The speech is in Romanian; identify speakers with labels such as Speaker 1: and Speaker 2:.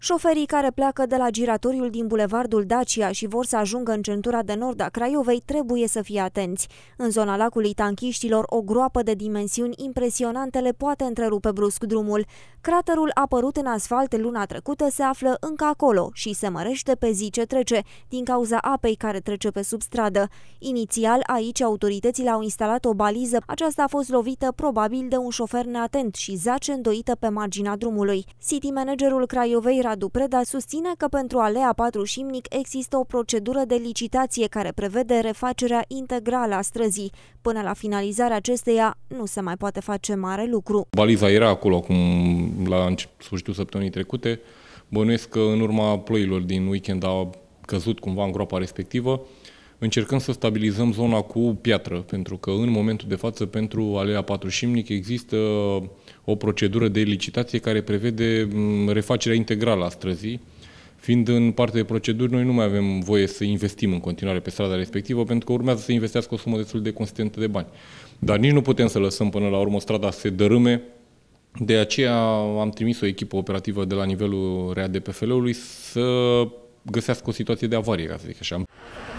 Speaker 1: Șoferii care pleacă de la giratoriul din bulevardul Dacia și vor să ajungă în centura de nord a Craiovei trebuie să fie atenți. În zona lacului tanchiștilor, o groapă de dimensiuni impresionante le poate întrerupe brusc drumul. Craterul apărut în asfalt luna trecută se află încă acolo și se mărește pe zi ce trece, din cauza apei care trece pe substradă. Inițial, aici autoritățile au instalat o baliză, aceasta a fost lovită probabil de un șofer neatent și zace îndoită pe marginea drumului. City managerul Craiovei Radu Preda susține că pentru Alea 4 Șimnic există o procedură de licitație care prevede refacerea integrală a străzii. Până la finalizarea acesteia nu se mai poate face mare lucru.
Speaker 2: Baliza era acolo acum la sfârșitul săptămânii trecute. Bănuiesc că în urma ploilor din weekend a căzut cumva în groapa respectivă. Încercăm să stabilizăm zona cu piatră, pentru că în momentul de față pentru Alea 4 Șimnic există o procedură de licitație care prevede mm, refacerea integrală a străzii. Fiind în parte de proceduri, noi nu mai avem voie să investim în continuare pe strada respectivă, pentru că urmează să investească o sumă destul de consistentă de bani. Dar nici nu putem să lăsăm până la urmă strada să se dărâme de aceea am trimis o echipă operativă de la nivelul RADPFL-ului să găsească o situație de avarie, ca să zic așa.